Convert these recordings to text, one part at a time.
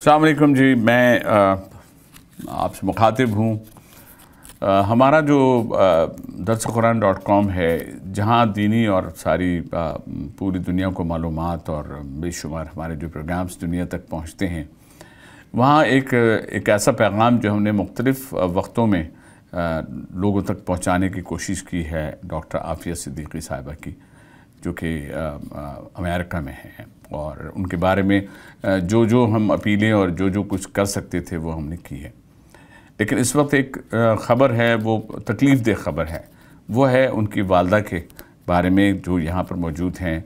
अलकुम जी मैं आपसे मुखातिब हूँ हमारा जो दरस कुरान डॉट कॉम है जहाँ दीनी और सारी आ, पूरी दुनिया को मालूम और बेशुमार हमारे जो प्रोग्राम्स दुनिया तक पहुँचते हैं वहाँ एक एक ऐसा पैगाम जो हमने मुख्तलफ वक्तों में आ, लोगों तक पहुँचाने की कोशिश की है डॉक्टर आफिया सिद्दीकी साहिबा की जो कि अमेरिका में हैं और उनके बारे में जो जो हम अपीलें और जो जो कुछ कर सकते थे वो हमने की है लेकिन इस वक्त एक ख़बर है वो तकलीफ़ देह ख़बर है वो है उनकी वालदा के बारे में जो यहाँ पर मौजूद हैं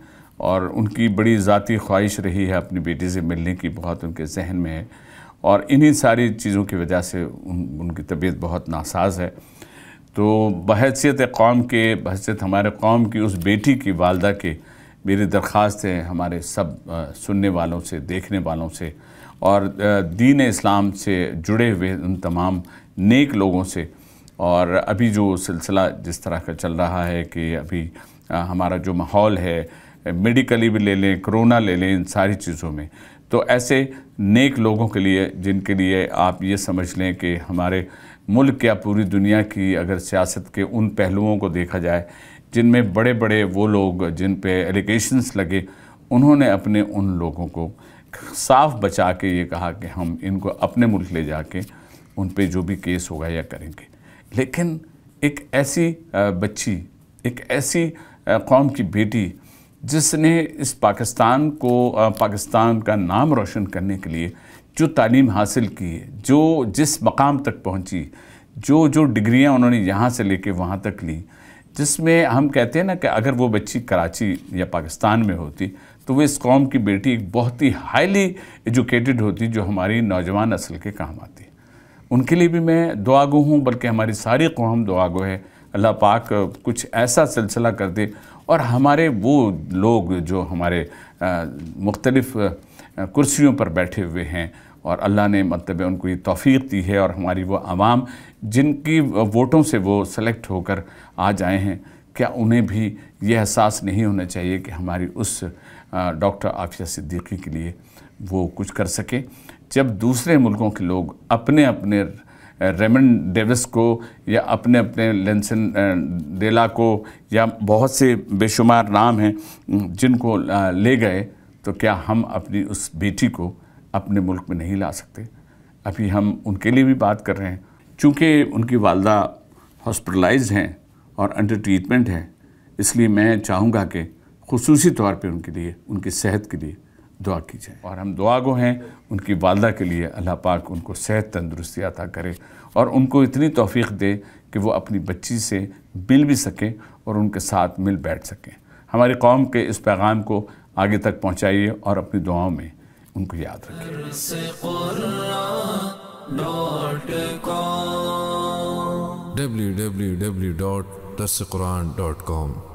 और उनकी बड़ी ज़ाती ख्वाहिश रही है अपनी बेटी से मिलने की बहुत उनके जहन में है और इन्हीं सारी चीज़ों की वजह से उन, उनकी तबीयत बहुत नासाज है तो बहसीत कौम के बहसीत हमारे कौम की उस बेटी की वालदा के मेरी दरख्वास्त है हमारे सब सुनने वालों से देखने वालों से और दीन इस्लाम से जुड़े हुए उन तमाम नेक लोगों से और अभी जो सिलसिला जिस तरह का चल रहा है कि अभी हमारा जो माहौल है मेडिकली भी ले लें कोरोना ले लें इन सारी चीज़ों में तो ऐसे नेक लोगों के लिए जिनके लिए आप ये समझ लें कि हमारे मुल्क या पूरी दुनिया की अगर सियासत के उन पहलुओं को देखा जाए जिनमें बड़े बड़े वो लोग जिन पे एलिगेशंस लगे उन्होंने अपने उन लोगों को साफ बचा के ये कहा कि हम इनको अपने मुल्क ले जाके उन पे जो भी केस होगा या करेंगे लेकिन एक ऐसी बच्ची एक ऐसी कौम की बेटी जिसने इस पाकिस्तान को पाकिस्तान का नाम रोशन करने के लिए जो तालीम हासिल की है जो जिस मकाम तक पहुंची जो जो डिग्रियां उन्होंने यहाँ से लेके वहाँ तक ली जिसमें हम कहते हैं ना कि अगर वो बच्ची कराची या पाकिस्तान में होती तो वो इस कौम की बेटी एक बहुत ही हाईली एजुकेटेड होती जो हमारी नौजवान नस्ल के काम आती उनके लिए भी मैं दुआगो हूँ बल्कि हमारी सारी कौम दुआगो है अल्लाह पाक कुछ ऐसा सिलसिला कर दे और हमारे वो लोग जो हमारे मुख्तलफ़ कुर्सियों पर बैठे हुए हैं और अल्लाह ने मतलब उनको ये तोफ़ी दी है और हमारी वो आवाम जिनकी वोटों से वो सेलेक्ट होकर आ जाए हैं क्या उन्हें भी ये एहसास नहीं होना चाहिए कि हमारी उस डॉक्टर आफिया सिद्दीकी के लिए वो कुछ कर सकें जब दूसरे मुल्कों के लोग अपने अपने रेमन डेविस को या अपने अपने लेंसन डेला को या बहुत से बेशुमार नाम हैं जिनको ले गए तो क्या हम अपनी उस बेटी को अपने मुल्क में नहीं ला सकते अभी हम उनके लिए भी बात कर रहे हैं चूँकि उनकी वालदा हॉस्पिटलाइज हैं और अंडर ट्रीटमेंट हैं इसलिए मैं चाहूँगा कि खसूसी तौर पर उनके लिए उनकी सेहत के लिए दुआ कीजिए और हम दुआ गो हैं उनकी वालदा के लिए अल्लाह पाक उनको सेहत तंदुरुस्ती अता करे और उनको इतनी तोफ़ी दे कि वो अपनी बच्ची से मिल भी सकें और उनके साथ मिल बैठ सकें हमारी कौम के इस पैगाम को आगे तक पहुँचाइए और अपनी दुआओं में उनको याद रखिए कॉम